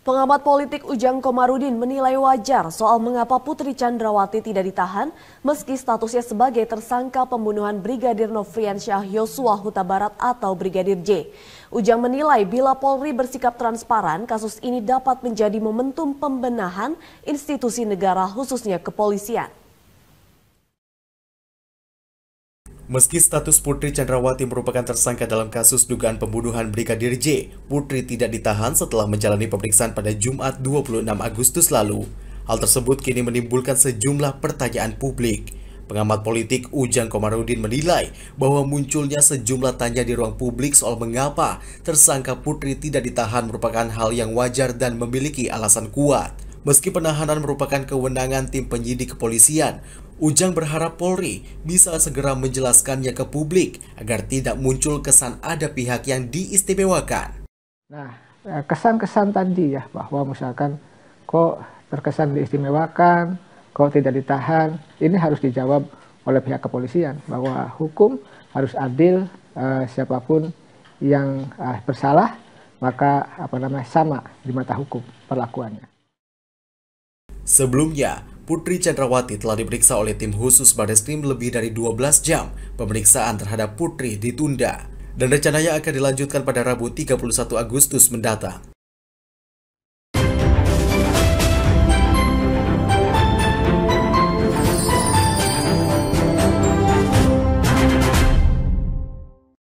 Pengamat politik Ujang Komarudin menilai wajar soal mengapa Putri Chandrawati tidak ditahan meski statusnya sebagai tersangka pembunuhan Brigadir Nofrian Syah Yosua Huta Barat atau Brigadir J. Ujang menilai bila Polri bersikap transparan, kasus ini dapat menjadi momentum pembenahan institusi negara khususnya kepolisian. Meski status Putri Chandrawati merupakan tersangka dalam kasus dugaan pembunuhan Brigadir J, Putri tidak ditahan setelah menjalani pemeriksaan pada Jumat 26 Agustus lalu. Hal tersebut kini menimbulkan sejumlah pertanyaan publik. Pengamat politik Ujang Komarudin menilai bahwa munculnya sejumlah tanya di ruang publik soal mengapa tersangka Putri tidak ditahan merupakan hal yang wajar dan memiliki alasan kuat. Meski penahanan merupakan kewenangan tim penyidik kepolisian, Ujang berharap Polri bisa segera menjelaskannya ke publik agar tidak muncul kesan ada pihak yang diistimewakan. Nah, eh, kesan-kesan tadi ya bahwa misalkan kok terkesan diistimewakan, kok tidak ditahan, ini harus dijawab oleh pihak kepolisian bahwa hukum harus adil eh, siapapun yang eh, bersalah maka apa namanya sama di mata hukum perlakuannya. Sebelumnya, Putri Chandrawati telah diperiksa oleh tim khusus Krim lebih dari 12 jam. Pemeriksaan terhadap Putri ditunda dan rencananya akan dilanjutkan pada Rabu 31 Agustus mendatang.